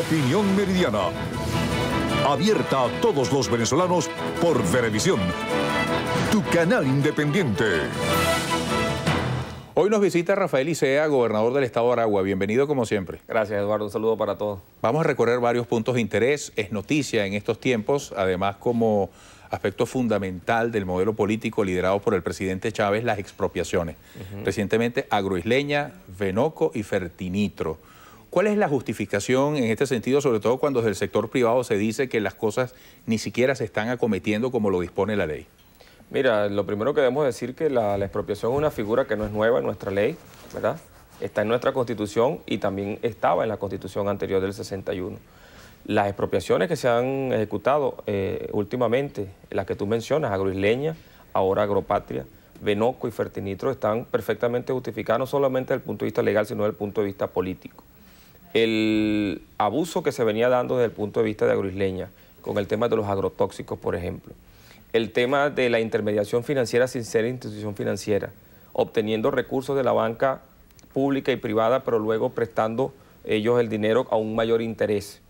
Opinión Meridiana. Abierta a todos los venezolanos por Televisión. Tu canal independiente. Hoy nos visita Rafael Icea, gobernador del Estado de Aragua. Bienvenido como siempre. Gracias, Eduardo. Un saludo para todos. Vamos a recorrer varios puntos de interés. Es noticia en estos tiempos, además como aspecto fundamental del modelo político liderado por el presidente Chávez, las expropiaciones. Recientemente, Agroisleña, Venoco y Fertinitro. ¿Cuál es la justificación en este sentido, sobre todo cuando desde el sector privado se dice que las cosas ni siquiera se están acometiendo como lo dispone la ley? Mira, lo primero que debemos decir que la, expropiación es una figura que no es nueva en nuestra ley, ¿verdad? Está en nuestra constitución y también estaba en la constitución anterior del 61. Las expropiaciones que se han ejecutado eh, últimamente, las que tú mencionas, agroisleña, ahora agropatria, Benoco y Fertinitro, están perfectamente justificadas no solamente desde el punto de vista legal, sino desde el punto de vista político el abuso que se venía dando desde el punto de vista de agroisleña, con el tema de los agrotóxicos, por ejemplo, el tema de la intermediación financiera sin ser institución financiera, obteniendo recursos de la banca pública y privada, pero luego prestando ellos el dinero a un mayor interés,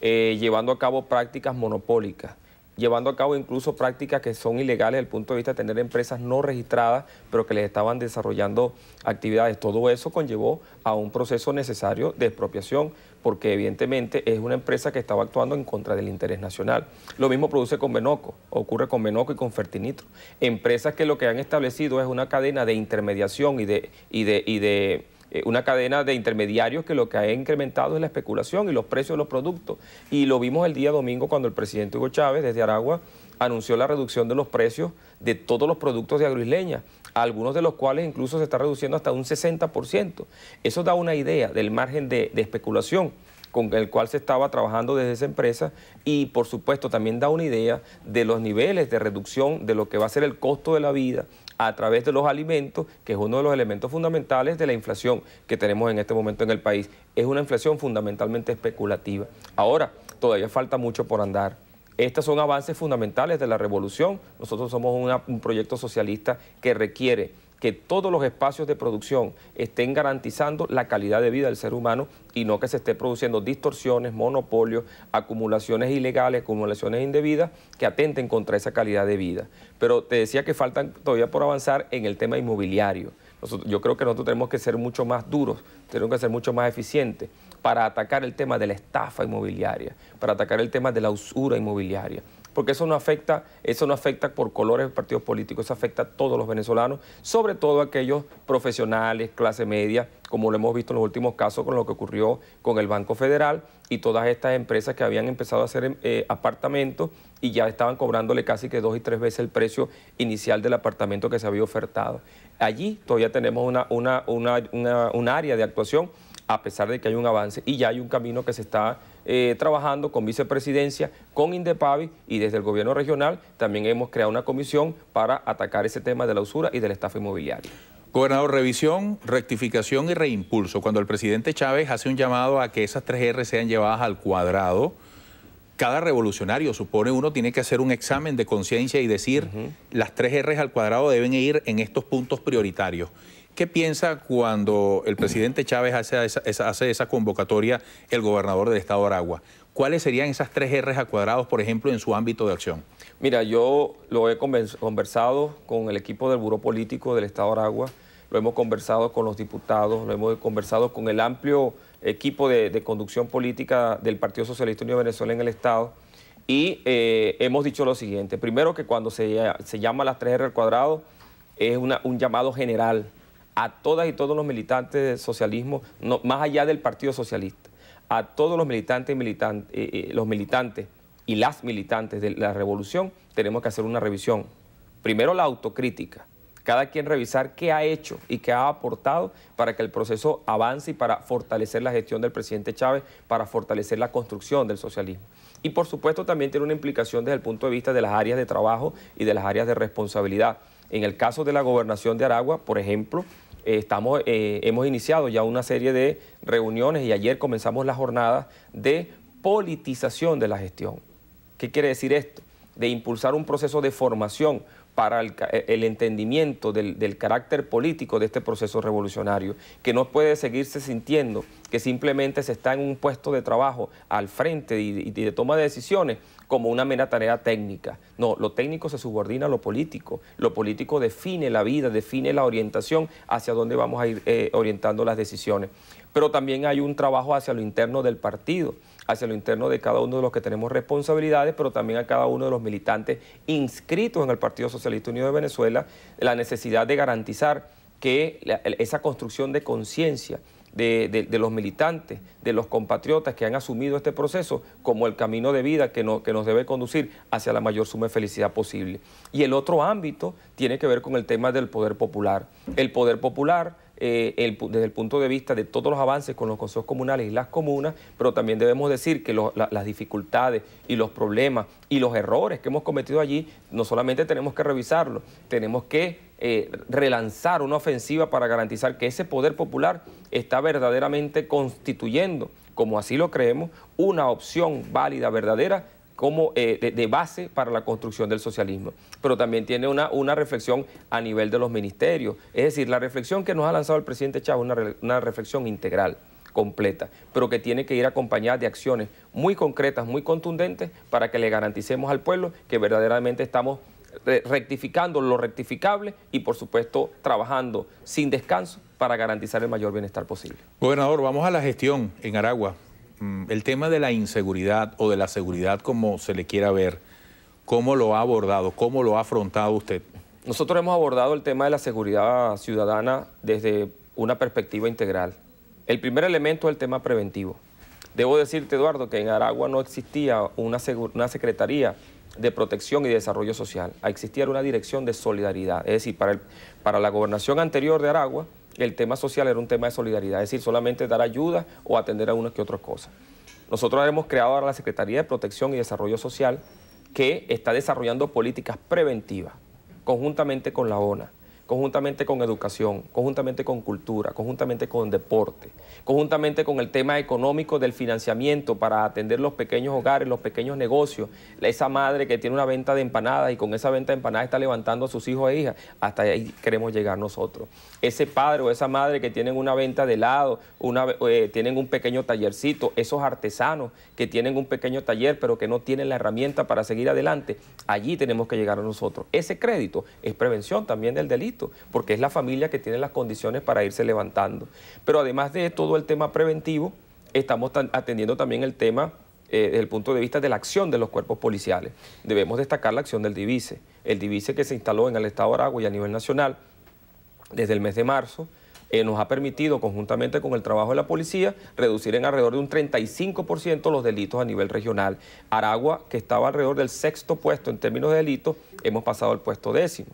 eh, llevando a cabo prácticas monopólicas llevando a cabo incluso prácticas que son ilegales desde el punto de vista de tener empresas no registradas, pero que les estaban desarrollando actividades. Todo eso conllevó a un proceso necesario de expropiación, porque evidentemente es una empresa que estaba actuando en contra del interés nacional. Lo mismo produce con Benoco, ocurre con Benoco y con Fertinitro. Empresas que lo que han establecido es una cadena de intermediación y de, y de, y de eh, una cadena de intermediarios que lo que ha incrementado es la especulación y los precios de los productos. Y lo vimos el día domingo cuando el presidente Hugo Chávez desde Aragua anunció la reducción de los precios de todos los productos de agroisleña, algunos de los cuales incluso se está reduciendo hasta un 60%. Eso da una idea del margen de especulación con el cual se estaba trabajando desde esa empresa y por supuesto también da una idea de los niveles de reducción de lo que va a ser el costo de la vida a través de los alimentos, que es uno de los elementos fundamentales de la inflación que tenemos en este momento en el país. Es una inflación fundamentalmente especulativa. Ahora, todavía falta mucho por andar. Estos son avances fundamentales de la revolución. Nosotros somos un proyecto socialista que requiere que todos los espacios de producción estén garantizando la calidad de vida del ser humano y no que se esté produciendo distorsiones, monopolios, acumulaciones ilegales, acumulaciones indebidas que atenten contra esa calidad de vida. Pero te decía que faltan todavía por avanzar en el tema inmobiliario. yo creo que nosotros tenemos que ser mucho más duros, tenemos que ser mucho más eficientes para atacar el tema de la estafa inmobiliaria, para atacar el tema de la usura inmobiliaria, porque eso no afecta, eso no afecta por colores de partidos políticos, eso afecta a todos los venezolanos, sobre todo a aquellos profesionales, clase media, como lo hemos visto en los últimos casos con lo que ocurrió con el Banco Federal y todas estas empresas que habían empezado a hacer eh, apartamentos y ya estaban cobrándole casi que dos y tres veces el precio inicial del apartamento que se había ofertado. Allí todavía tenemos una, una, una un área de actuación a pesar de que hay un avance y ya hay un camino que se está eh, trabajando con vicepresidencia, con Indepavi y desde el gobierno regional también hemos creado una comisión para atacar ese tema de la usura y del estafa inmobiliaria. Gobernador, revisión, rectificación y reimpulso. Cuando el presidente Chávez hace un llamado a que esas tres R sean llevadas al cuadrado, cada revolucionario, supone uno, tiene que hacer un examen de conciencia y decir las tres r al cuadrado deben ir en estos puntos prioritarios. ¿Qué piensa cuando el presidente Chávez hace esa, convocatoria el gobernador del estado de Aragua? ¿Cuáles serían esas tres R's a cuadrados, por ejemplo, en su ámbito de acción? Mira, yo lo he conversado con el equipo del Buró Político del Estado de Aragua, lo hemos conversado con los diputados, lo hemos conversado con el amplio equipo de, conducción política del Partido Socialista Unido de Venezuela en el Estado. Y eh, hemos dicho lo siguiente, primero que cuando se, llama las tres r al cuadrado es un llamado general a todas y todos los militantes del socialismo, más allá del Partido Socialista, a todos los militantes y eh, eh, los militantes y las militantes de la revolución, tenemos que hacer una revisión. Primero la autocrítica, cada quien revisar qué ha hecho y qué ha aportado para que el proceso avance y para fortalecer la gestión del presidente Chávez, para fortalecer la construcción del socialismo. Y por supuesto también tiene una implicación desde el punto de vista de las áreas de trabajo y de las áreas de responsabilidad. En el caso de la gobernación de Aragua, por ejemplo, eh, estamos, eh, hemos iniciado ya una serie de reuniones y ayer comenzamos la jornada de politización de la gestión. ¿Qué quiere decir esto? De impulsar un proceso de formación, para el, eh, entendimiento del, carácter político de este proceso revolucionario, que no puede seguirse sintiendo que simplemente se está en un puesto de trabajo al frente y, de toma de decisiones como una mera tarea técnica. No, lo técnico se subordina a lo político. Lo político define la vida, define la orientación hacia dónde vamos a ir eh, orientando las decisiones. Pero también hay un trabajo hacia lo interno del partido hacia lo interno de cada uno de los que tenemos responsabilidades, pero también a cada uno de los militantes inscritos en el Partido Socialista Unido de Venezuela, la necesidad de garantizar que esa construcción de conciencia de, los militantes, de los compatriotas que han asumido este proceso como el camino de vida que, que nos debe conducir hacia la mayor suma de felicidad posible. Y el otro ámbito tiene que ver con el tema del poder popular. El poder popular eh, desde el punto de vista de todos los avances con los consejos comunales y las comunas, pero también debemos decir que las dificultades y los problemas y los errores que hemos cometido allí, no solamente tenemos que revisarlo, tenemos que eh, relanzar una ofensiva para garantizar que ese poder popular está verdaderamente constituyendo, como así lo creemos, una opción válida, verdadera como eh, de, base para la construcción del socialismo, pero también tiene una, reflexión a nivel de los ministerios. Es decir, la reflexión que nos ha lanzado el presidente Chávez es una, una reflexión integral completa, pero que tiene que ir acompañada de acciones muy concretas, muy contundentes, para que le garanticemos al pueblo que verdaderamente estamos eh, rectificando lo rectificable y por supuesto trabajando sin descanso para garantizar el mayor bienestar posible. Gobernador, vamos a la gestión en Aragua. Mm, el tema de la inseguridad o de la seguridad como se le quiera ver, ¿cómo lo ha abordado? ¿Cómo lo ha afrontado usted? Nosotros hemos abordado el tema de la seguridad ciudadana desde una perspectiva integral. El primer elemento es el tema preventivo. Debo decirte, Eduardo, que en Aragua no existía una, secretaría de protección y desarrollo social. Existía una dirección de solidaridad. Es decir, para, el, para la gobernación anterior de Aragua, el tema social era un tema de solidaridad, es decir, solamente dar ayuda o atender a unas que otras cosas. Nosotros hemos creado ahora la Secretaría de Protección y Desarrollo Social que está desarrollando políticas preventivas conjuntamente con la ONA conjuntamente con educación, conjuntamente con cultura, conjuntamente con deporte, conjuntamente con el tema económico del financiamiento para atender los pequeños hogares, los pequeños negocios, esa madre que tiene una venta de empanadas y con esa venta de empanadas está levantando a sus hijos e hijas, hasta ahí queremos llegar nosotros. Ese padre o esa madre que tienen una venta de helado, eh, tienen un pequeño tallercito, esos artesanos que tienen un pequeño taller pero que no tienen la herramienta para seguir adelante, allí tenemos que llegar nosotros. Ese crédito es prevención también del delito porque es la familia que tiene las condiciones para irse levantando. Pero además de todo el tema preventivo, estamos atendiendo también el tema eh, desde el punto de vista de la acción de los cuerpos policiales. Debemos destacar la acción del DIVICE, el DIVICE que se instaló en el Estado de Aragua y a nivel nacional desde el mes de marzo, eh, nos ha permitido, conjuntamente con el trabajo de la policía, reducir en alrededor de un 35% los delitos a nivel regional. Aragua, que estaba alrededor del sexto puesto en términos de delitos, hemos pasado al puesto décimo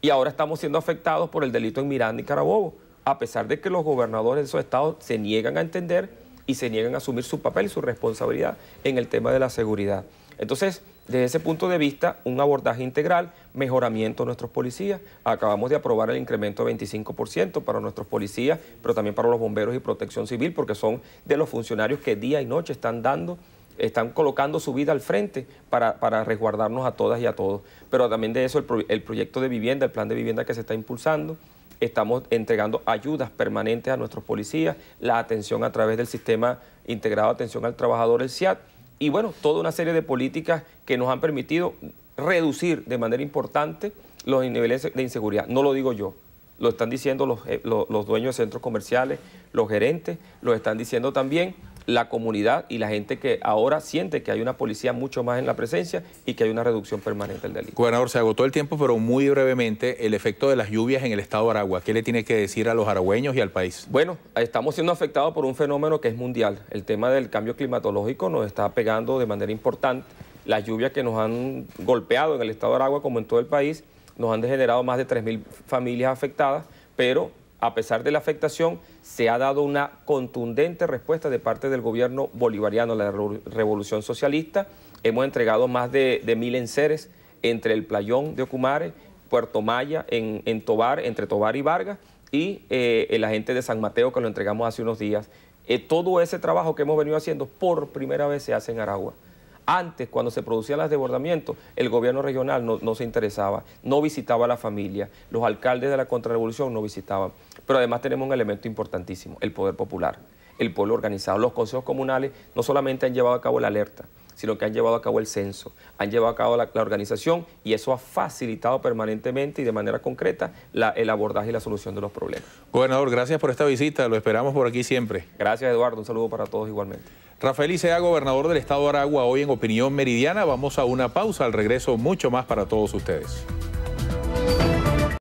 y ahora estamos siendo afectados por el delito en Miranda y Carabobo, a pesar de que los gobernadores de esos estados se niegan a entender y se niegan a asumir su papel y su responsabilidad en el tema de la seguridad. Entonces, desde ese punto de vista, un abordaje integral, mejoramiento de nuestros policías. Acabamos de aprobar el incremento de 25% para nuestros policías, pero también para los bomberos y protección civil, porque son de los funcionarios que día y noche están dando están colocando su vida al frente para, resguardarnos a todas y a todos. Pero también de eso el, proyecto de vivienda, el plan de vivienda que se está impulsando, estamos entregando ayudas permanentes a nuestros policías, la atención a través del sistema integrado de atención al trabajador, el SIAT, y bueno, toda una serie de políticas que nos han permitido reducir de manera importante los niveles de inseguridad. No lo digo yo, lo están diciendo los, eh, los dueños de centros comerciales, los gerentes, lo están diciendo también la comunidad y la gente que ahora siente que hay una policía mucho más en la presencia y que hay una reducción permanente del delito. Gobernador, se agotó el tiempo, pero muy brevemente, el efecto de las lluvias en el estado de Aragua. ¿Qué le tiene que decir a los aragüeños y al país? Bueno, estamos siendo afectados por un fenómeno que es mundial. El tema del cambio climatológico nos está pegando de manera importante. Las lluvias que nos han golpeado en el estado de Aragua, como en todo el país, nos han degenerado más de 3.000 familias afectadas, pero a pesar de la afectación, se ha dado una contundente respuesta de parte del gobierno bolivariano, la Revolución Socialista. Hemos entregado más de, mil enseres entre el playón de Ocumare, Puerto Maya, en, Tobar, entre Tobar y Vargas, y eh, el agente de San Mateo que lo entregamos hace unos días. Eh, todo ese trabajo que hemos venido haciendo por primera vez se hace en Aragua. Antes, cuando se producían los desbordamientos, el gobierno regional no, se interesaba, no visitaba a la familia, los alcaldes de la contrarrevolución no visitaban. Pero además tenemos un elemento importantísimo, el poder popular, el pueblo organizado. Los consejos comunales no solamente han llevado a cabo la alerta, sino que han llevado a cabo el censo, han llevado a cabo la, organización y eso ha facilitado permanentemente y de manera concreta el abordaje y la solución de los problemas. Gobernador, gracias por esta visita, lo esperamos por aquí siempre. Gracias Eduardo, un saludo para todos igualmente. Rafael Isea, gobernador del estado de Aragua, hoy en Opinión Meridiana. Vamos a una pausa, al regreso mucho más para todos ustedes.